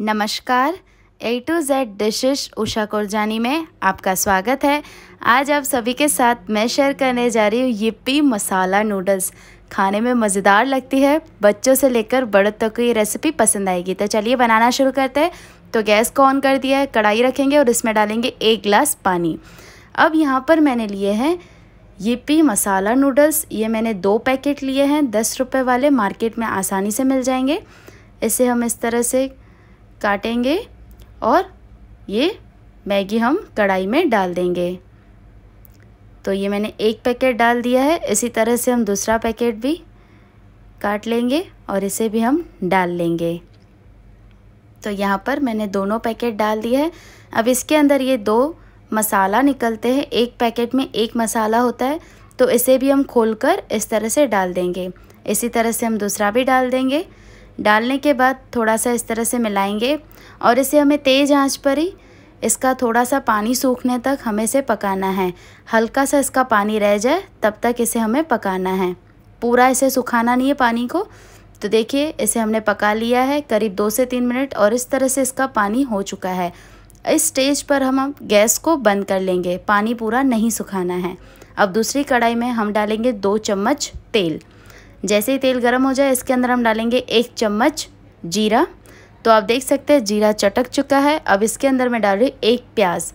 नमस्कार A to Z dishes Usha Kurjani में आपका स्वागत है आज आप सभी के साथ मैं शेयर करने जा रही हूँ यिप्पी मसाला नूडल्स खाने में मज़ेदार लगती है बच्चों से लेकर बड़ों तक को ये रेसिपी पसंद आएगी तो चलिए बनाना शुरू करते हैं तो गैस को ऑन कर दिया है कढ़ाई रखेंगे और इसमें डालेंगे एक गिलास पानी अब यहाँ पर मैंने लिए हैं यिप्पी मसाला नूडल्स ये मैंने दो पैकेट लिए हैं दस रुपये वाले मार्केट में आसानी से मिल जाएंगे इसे हम इस तरह से काटेंगे और ये मैगी हम कढ़ाई में डाल देंगे तो ये मैंने एक पैकेट डाल दिया है इसी तरह से हम दूसरा पैकेट भी काट लेंगे और इसे भी हम डाल लेंगे तो यहाँ पर मैंने दोनों पैकेट डाल दिया है अब इसके अंदर ये दो मसाला निकलते हैं एक पैकेट में एक मसाला होता है तो इसे भी हम खोलकर इस तरह से डाल देंगे इसी तरह से हम दूसरा भी डाल देंगे डालने के बाद थोड़ा सा इस तरह से मिलाएंगे और इसे हमें तेज़ आंच पर ही इसका थोड़ा सा पानी सूखने तक हमें इसे पकाना है हल्का सा इसका पानी रह जाए तब तक इसे हमें पकाना है पूरा इसे सुखाना नहीं है पानी को तो देखिए इसे हमने पका लिया है करीब दो से तीन मिनट और इस तरह से इसका पानी हो चुका है इस स्टेज पर हम गैस को बंद कर लेंगे पानी पूरा नहीं सुखाना है अब दूसरी कढ़ाई में हम डालेंगे दो चम्मच तेल जैसे ही तेल गर्म हो जाए इसके अंदर हम डालेंगे एक चम्मच जीरा तो आप देख सकते हैं जीरा चटक चुका है अब इसके अंदर मैं डाल रही एक प्याज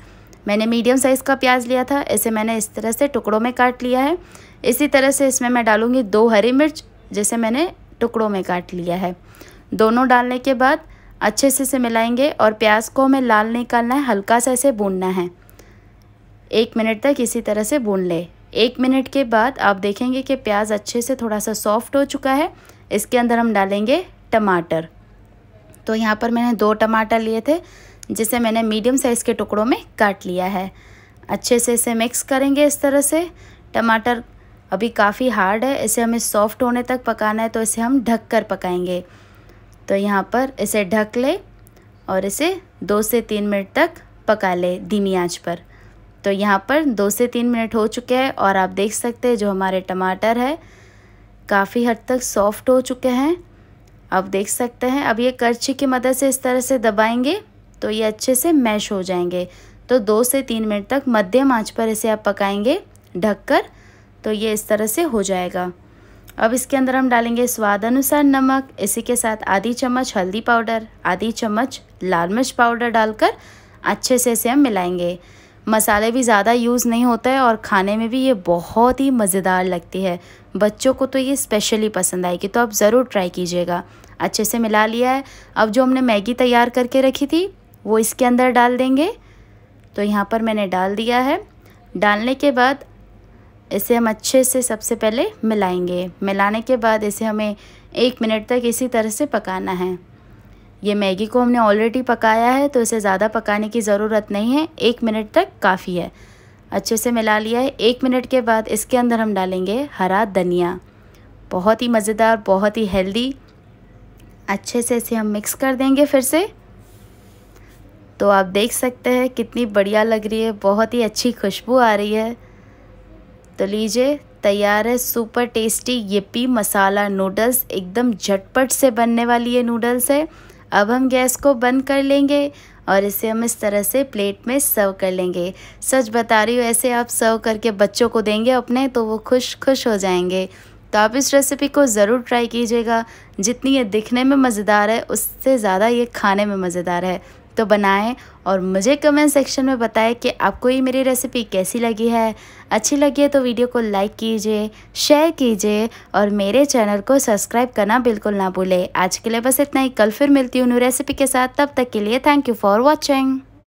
मैंने मीडियम साइज़ का प्याज लिया था इसे मैंने इस तरह से टुकड़ों में काट लिया है इसी तरह से इसमें मैं डालूँगी दो हरी मिर्च जिसे मैंने टुकड़ों में काट लिया है दोनों डालने के बाद अच्छे से इसे मिलाएंगे और प्याज को हमें लाल निकालना है हल्का सा इसे भूनना है एक मिनट तक इसी तरह से भून लें एक मिनट के बाद आप देखेंगे कि प्याज अच्छे से थोड़ा सा सॉफ्ट हो चुका है इसके अंदर हम डालेंगे टमाटर तो यहाँ पर मैंने दो टमाटर लिए थे जिसे मैंने मीडियम साइज़ के टुकड़ों में काट लिया है अच्छे से इसे मिक्स करेंगे इस तरह से टमाटर अभी काफ़ी हार्ड है इसे हमें सॉफ्ट होने तक पकाना है तो इसे हम ढक कर पकाएंगे तो यहाँ पर इसे ढक ले और इसे दो से तीन मिनट तक पका ले धीमी आँच पर तो यहाँ पर दो से तीन मिनट हो चुके हैं और आप देख सकते हैं जो हमारे टमाटर है काफ़ी हद तक सॉफ्ट हो चुके हैं आप देख सकते हैं अब ये करछी की मदद से इस तरह से दबाएंगे तो ये अच्छे से मैश हो जाएंगे तो दो से तीन मिनट तक मध्यम आंच पर इसे आप पकाएंगे ढककर तो ये इस तरह से हो जाएगा अब इसके अंदर हम डालेंगे स्वाद अनुसार नमक इसी के साथ आधी चम्मच हल्दी पाउडर आधी चम्मच लाल मिर्च पाउडर डालकर अच्छे से इसे हम मिलाएंगे मसाले भी ज़्यादा यूज़ नहीं होता है और खाने में भी ये बहुत ही मज़ेदार लगती है बच्चों को तो ये स्पेशली पसंद आएगी तो आप ज़रूर ट्राई कीजिएगा अच्छे से मिला लिया है अब जो हमने मैगी तैयार करके रखी थी वो इसके अंदर डाल देंगे तो यहाँ पर मैंने डाल दिया है डालने के बाद इसे हम अच्छे से सबसे पहले मिलाएंगे मिलाने के बाद इसे हमें एक मिनट तक इसी तरह से पकाना है ये मैगी को हमने ऑलरेडी पकाया है तो इसे ज़्यादा पकाने की ज़रूरत नहीं है एक मिनट तक काफ़ी है अच्छे से मिला लिया है एक मिनट के बाद इसके अंदर हम डालेंगे हरा धनिया बहुत ही मज़ेदार बहुत ही हेल्दी अच्छे से इसे हम मिक्स कर देंगे फिर से तो आप देख सकते हैं कितनी बढ़िया लग रही है बहुत ही अच्छी खुशबू आ रही है तो लीजिए तैयार है super tasty Yippee masala noodles एकदम झटपट से बनने वाली ये नूडल्स है अब हम गैस को बंद कर लेंगे और इसे हम इस तरह से प्लेट में सर्व कर लेंगे सच बता रही हूँ ऐसे आप सर्व करके बच्चों को देंगे अपने तो वो खुश खुश हो जाएंगे तो आप इस रेसिपी को ज़रूर ट्राई कीजिएगा जितनी ये दिखने में मज़ेदार है उससे ज़्यादा ये खाने में मज़ेदार है तो बनाएं और मुझे कमेंट सेक्शन में बताएं कि आपको ये मेरी रेसिपी कैसी लगी है अच्छी लगी है तो वीडियो को लाइक कीजिए शेयर कीजिए और मेरे चैनल को सब्सक्राइब करना बिल्कुल ना भूलें आज के लिए बस इतना ही कल फिर मिलती हूँ रेसिपी के साथ तब तक के लिए थैंक यू फॉर वॉचिंग